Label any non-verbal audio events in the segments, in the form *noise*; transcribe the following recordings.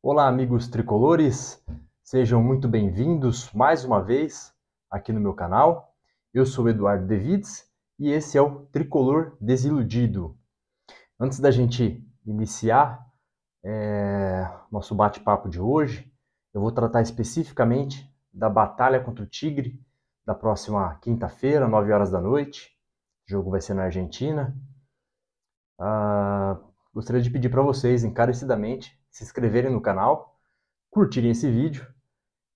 Olá, amigos tricolores, sejam muito bem-vindos mais uma vez aqui no meu canal. Eu sou Eduardo Devides e esse é o Tricolor Desiludido. Antes da gente iniciar é, nosso bate-papo de hoje, eu vou tratar especificamente da batalha contra o Tigre da próxima quinta-feira, 9 horas da noite. O jogo vai ser na Argentina. Ah, gostaria de pedir para vocês encarecidamente se inscreverem no canal, curtirem esse vídeo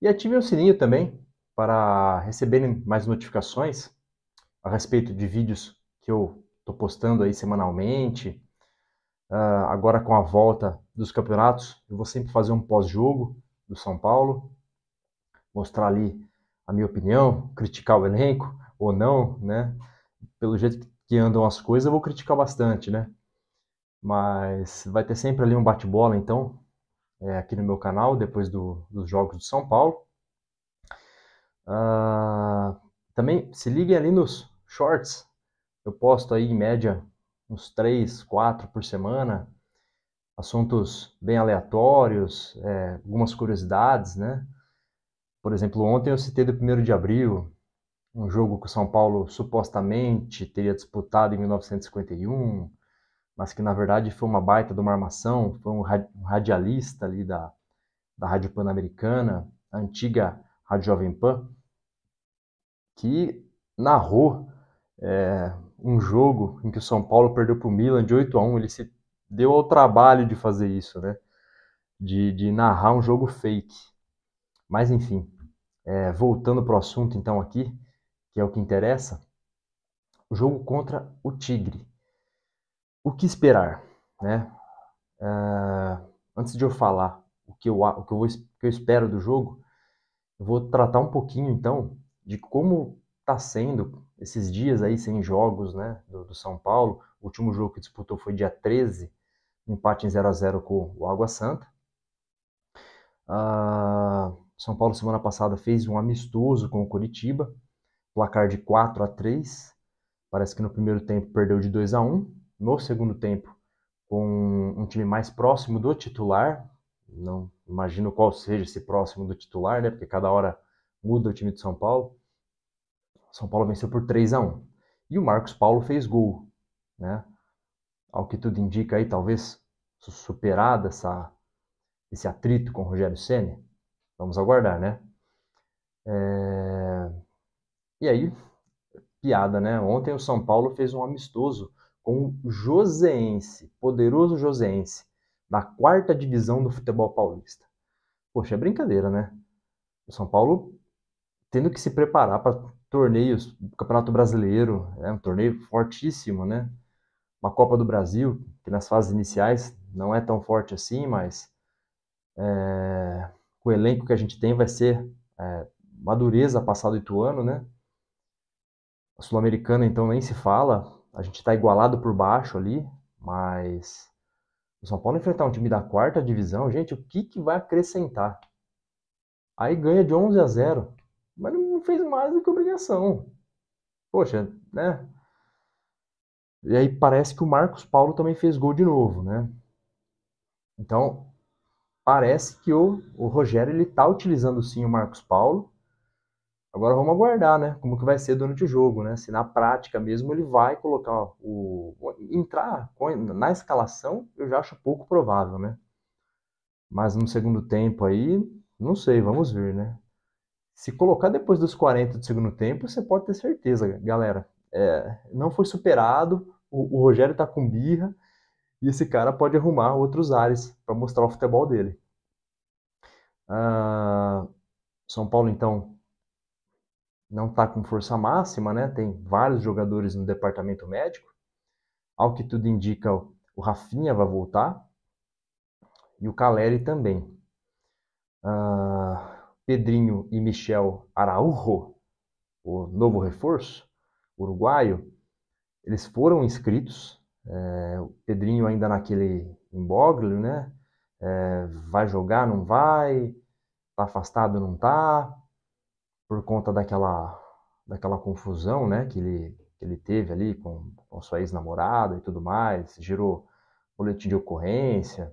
e ativem o sininho também para receberem mais notificações a respeito de vídeos que eu estou postando aí semanalmente. Uh, agora com a volta dos campeonatos, eu vou sempre fazer um pós-jogo do São Paulo, mostrar ali a minha opinião, criticar o elenco ou não, né? Pelo jeito que andam as coisas, eu vou criticar bastante, né? Mas vai ter sempre ali um bate-bola, então, é, aqui no meu canal, depois do, dos Jogos do São Paulo. Uh, também se liguem ali nos shorts. Eu posto aí em média uns 3, 4 por semana. Assuntos bem aleatórios, é, algumas curiosidades, né? Por exemplo, ontem eu citei do 1 de abril, um jogo que o São Paulo supostamente teria disputado em 1951 mas que na verdade foi uma baita de uma armação, foi um radialista ali da, da Rádio Pan-Americana, antiga Rádio Jovem Pan, que narrou é, um jogo em que o São Paulo perdeu para o Milan de 8 a 1 ele se deu ao trabalho de fazer isso, né? De, de narrar um jogo fake. Mas enfim, é, voltando para o assunto então aqui, que é o que interessa, o jogo contra o Tigre o que esperar, né? Uh, antes de eu falar o que eu, o que eu, vou, o que eu espero do jogo, eu vou tratar um pouquinho então de como tá sendo esses dias aí sem jogos, né, do, do, São Paulo. O último jogo que disputou foi dia 13, empate em 0 a 0 com o Água Santa. Uh, São Paulo semana passada fez um amistoso com o Curitiba, placar de 4 a 3. Parece que no primeiro tempo perdeu de 2 a 1 no segundo tempo com um time mais próximo do titular. Não imagino qual seja esse próximo do titular, né? Porque cada hora muda o time de São Paulo. São Paulo venceu por 3 a 1 e o Marcos Paulo fez gol, né? Ao que tudo indica aí, talvez superada essa esse atrito com o Rogério Ceni. Vamos aguardar, né? É... E aí, piada, né? Ontem o São Paulo fez um amistoso com o Joseense, poderoso Joseense, na quarta divisão do futebol paulista. Poxa, é brincadeira, né? O São Paulo tendo que se preparar para torneios, Campeonato Brasileiro, é um torneio fortíssimo, né? Uma Copa do Brasil, que nas fases iniciais não é tão forte assim, mas é, o elenco que a gente tem vai ser é, Madureza, passado oito ano, né? A Sul-Americana, então, nem se fala. A gente está igualado por baixo ali, mas o São Paulo enfrentar um time da quarta divisão, gente, o que, que vai acrescentar? Aí ganha de 11 a 0, mas não fez mais do que obrigação. Poxa, né? E aí parece que o Marcos Paulo também fez gol de novo, né? Então, parece que o, o Rogério ele tá utilizando sim o Marcos Paulo, Agora vamos aguardar, né? Como que vai ser durante o jogo, né? Se na prática mesmo ele vai colocar o entrar na escalação, eu já acho pouco provável, né? Mas no segundo tempo aí, não sei, vamos ver, né? Se colocar depois dos 40 do segundo tempo, você pode ter certeza, galera. É, não foi superado, o, o Rogério tá com birra e esse cara pode arrumar outros ares para mostrar o futebol dele. Ah, São Paulo então não está com força máxima, né? Tem vários jogadores no departamento médico. Ao que tudo indica, o Rafinha vai voltar e o Caleri também. Uh, Pedrinho e Michel Araújo, o novo reforço uruguaio, eles foram inscritos. É, o Pedrinho ainda naquele imbóglio, né? É, vai jogar, não vai? Tá afastado, não tá? por conta daquela, daquela confusão né, que, ele, que ele teve ali com, com sua ex-namorada e tudo mais, gerou boletim de ocorrência.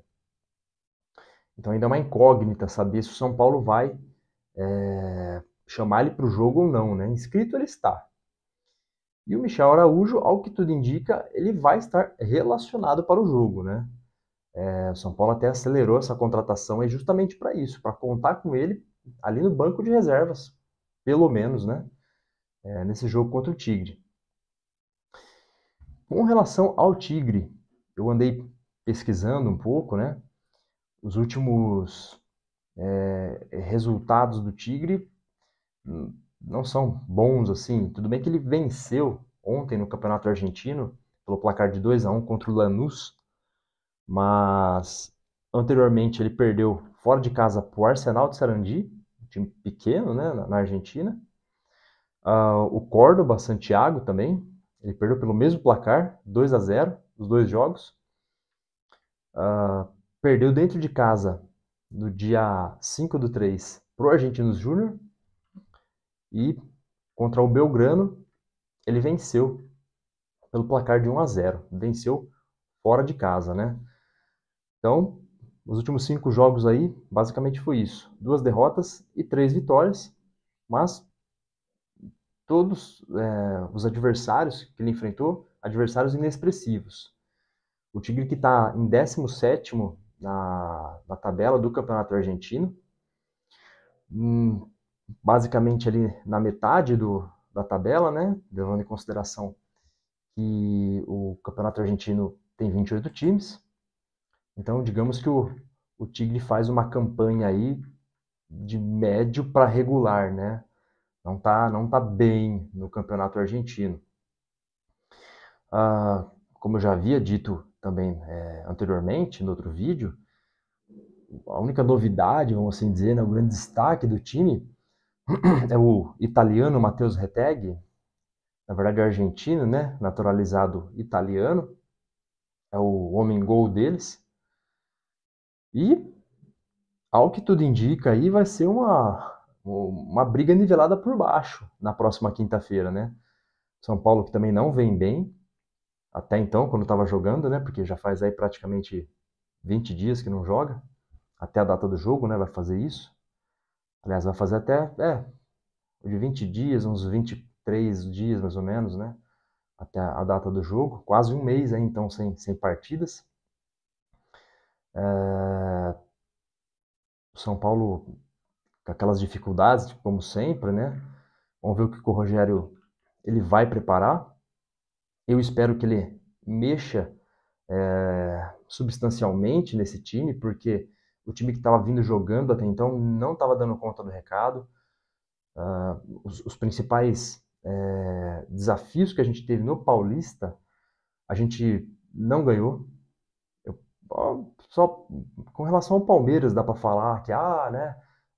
Então ainda é uma incógnita saber se o São Paulo vai é, chamar ele para o jogo ou não. Né? Inscrito ele está. E o Michel Araújo, ao que tudo indica, ele vai estar relacionado para o jogo. Né? É, o São Paulo até acelerou essa contratação é justamente para isso, para contar com ele ali no banco de reservas, pelo menos, né? É, nesse jogo contra o Tigre. Com relação ao Tigre, eu andei pesquisando um pouco, né? Os últimos é, resultados do Tigre hum, não são bons assim. Tudo bem que ele venceu ontem no Campeonato Argentino pelo placar de 2 a 1 contra o Lanús, mas anteriormente ele perdeu fora de casa para o Arsenal de Sarandi time pequeno né, na, Argentina. Uh, o Córdoba, Santiago também, ele perdeu pelo mesmo placar, 2 a 0 os dois jogos. Uh, perdeu dentro de casa no dia 5 do 3 para o Argentinos Júnior e contra o Belgrano ele venceu pelo placar de 1 a 0 venceu fora de casa né então nos últimos cinco jogos aí, basicamente foi isso: duas derrotas e três vitórias, mas todos é, os adversários que ele enfrentou, adversários inexpressivos. O Tigre que está em 17 na, na tabela do Campeonato Argentino, hum, basicamente ali na metade do, da tabela, né, levando em consideração que o Campeonato Argentino tem 28 times. Então, digamos que o, o Tigre faz uma campanha aí de médio para regular, né? Não tá, não tá bem no campeonato argentino. Ah, como eu já havia dito também é, anteriormente, no outro vídeo, a única novidade, vamos assim dizer, né, o grande destaque do time *clears throat* é o italiano Matheus Reteg, na verdade argentino, né, naturalizado italiano, é o homem gol deles. E, ao que tudo indica, aí vai ser uma, uma briga nivelada por baixo na próxima quinta-feira, né? São Paulo que também não vem bem, até então, quando estava jogando, né? Porque já faz aí praticamente 20 dias que não joga, até a data do jogo, né? Vai fazer isso. Aliás, vai fazer até, é, de 20 dias, uns 23 dias mais ou menos, né? Até a data do jogo, quase um mês aí então sem, sem partidas. É... São Paulo com aquelas dificuldades, tipo, como sempre, né? Vamos ver o que o Rogério ele vai preparar. Eu espero que ele mexa é, substancialmente nesse time, porque o time que estava vindo jogando até então não estava dando conta do recado. Uh, os, os, principais é, desafios que a gente teve no Paulista, a gente não ganhou. Só com relação ao Palmeiras, dá para falar que, ah, né?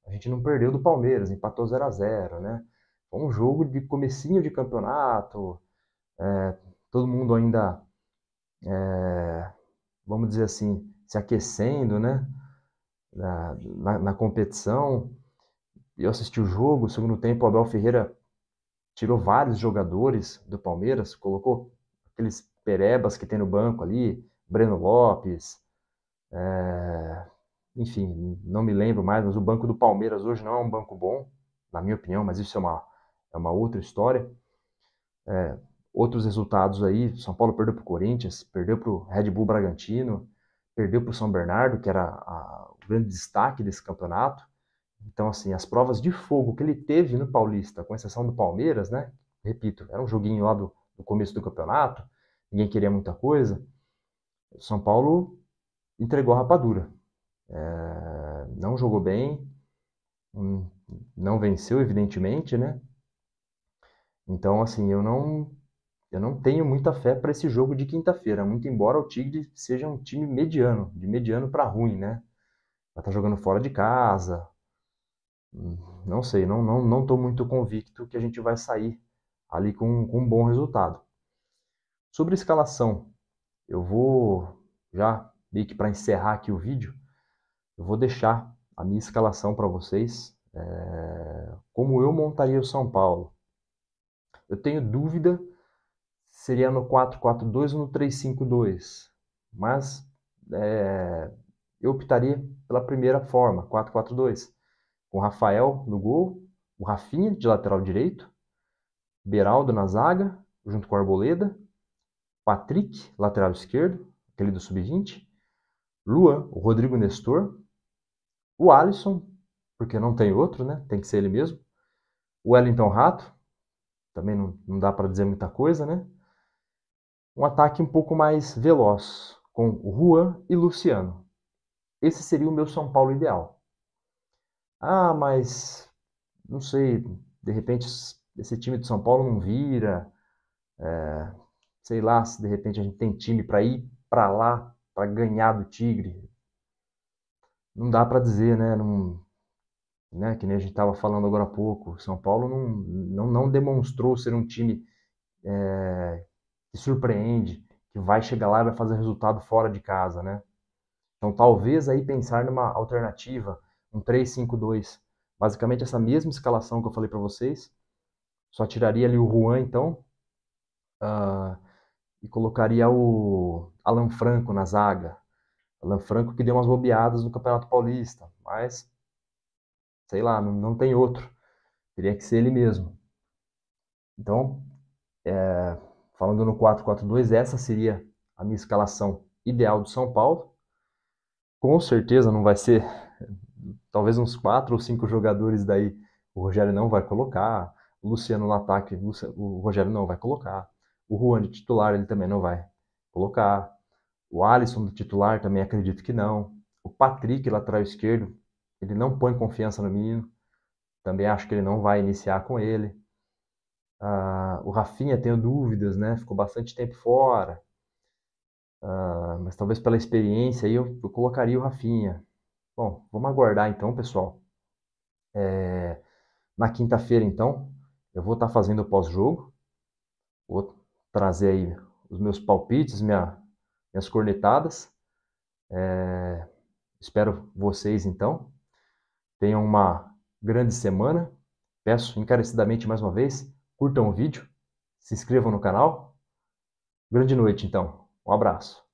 A gente não perdeu do Palmeiras, empatou 0 a 0 né? Foi um jogo de comecinho de campeonato, é, todo mundo ainda, é, vamos dizer assim, se aquecendo, né? Na, na, na, competição. Eu assisti o jogo, segundo tempo, o Abel Ferreira tirou vários jogadores do Palmeiras, colocou aqueles perebas que tem no banco ali, Breno Lopes, é, enfim, não me lembro mais, mas o banco do Palmeiras hoje não é um banco bom, na minha opinião, mas isso é uma, é uma outra história. É, outros resultados aí, São Paulo perdeu para o Corinthians, perdeu para o Red Bull Bragantino, perdeu para o São Bernardo, que era a, o grande destaque desse campeonato. Então, assim, as provas de fogo que ele teve no Paulista, com exceção do Palmeiras, né? Repito, era um joguinho lá do, do começo do campeonato, ninguém queria muita coisa. O São Paulo entregou a rapadura. É, não jogou bem, hum, não venceu, evidentemente, né? Então, assim, eu não, eu não tenho muita fé para esse jogo de quinta-feira, muito embora o Tigre seja um time mediano, de mediano para ruim, né? Vai estar tá jogando fora de casa. Hum, não sei, não, não, não tô muito convicto que a gente vai sair ali com, com um bom resultado. Sobre escalação, eu vou já meio que para encerrar aqui o vídeo, eu vou deixar a minha escalação para vocês, é, como eu montaria o São Paulo. Eu tenho dúvida seria no 4-4-2 ou no 3-5-2, mas é, eu optaria pela primeira forma, 4-4-2, com Rafael no gol, o Rafinha de lateral direito, Beraldo na zaga, junto com o Arboleda, Patrick, lateral esquerdo, aquele do sub-20, Luan, o Rodrigo Nestor, o Alisson, porque não tem outro, né? Tem que ser ele mesmo. O Wellington Rato, também não, não dá para dizer muita coisa, né? Um ataque um pouco mais veloz, com Juan e Luciano. Esse seria o meu São Paulo ideal. Ah, mas não sei, de repente esse time de São Paulo não vira. É, sei lá, se de repente a gente tem time para ir para lá para ganhar do Tigre. Não dá para dizer, né? Não, né? Que nem a gente estava falando agora há pouco. São Paulo não, não, não demonstrou ser um time é, que surpreende, que vai chegar lá e vai fazer resultado fora de casa, né? Então talvez aí pensar numa alternativa, um 3-5-2. Basicamente essa mesma escalação que eu falei para vocês. Só tiraria ali o Juan, então. Uh, e colocaria o Alan Franco na zaga. Alan Franco que deu umas bobeadas no Campeonato Paulista, mas sei lá, não, não tem outro. Teria que ser ele mesmo. Então, é, falando no 4-4-2, essa seria a minha escalação ideal do São Paulo. Com certeza não vai ser, talvez uns quatro ou cinco jogadores daí o Rogério não vai colocar, o Luciano no ataque o Rogério não vai colocar, o Juan de titular ele também não vai colocar. O Alisson do titular também acredito que não. O Patrick, lateral esquerdo, ele não põe confiança no menino. Também acho que ele não vai iniciar com ele. Uh, o Rafinha tenho dúvidas, né? Ficou bastante tempo fora. Uh, mas talvez pela experiência aí eu, eu, colocaria o Rafinha. Bom, vamos aguardar então, pessoal. É, na quinta-feira, então, eu vou estar tá fazendo o pós-jogo. Vou trazer aí os meus palpites, minha, minhas cornetadas. É, espero vocês então. Tenham uma grande semana. Peço encarecidamente mais uma vez, curtam o vídeo, se inscrevam no canal. Grande noite então. Um abraço.